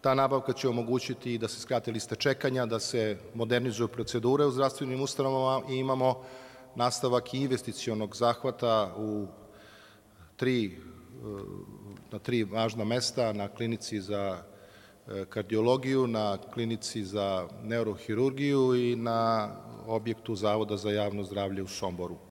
Ta nabavka će omogućiti da se skrate liste čekanja, da se modernizuju procedure u zdravstvenim ustanovama i imamo nastavak i investicionog zahvata u tri, eh, na tri važna mesta, na klinici za eh, kardiologiju, na klinici za neurohirurgiju i na objektu Zavoda za javno zdravlje u Somboru.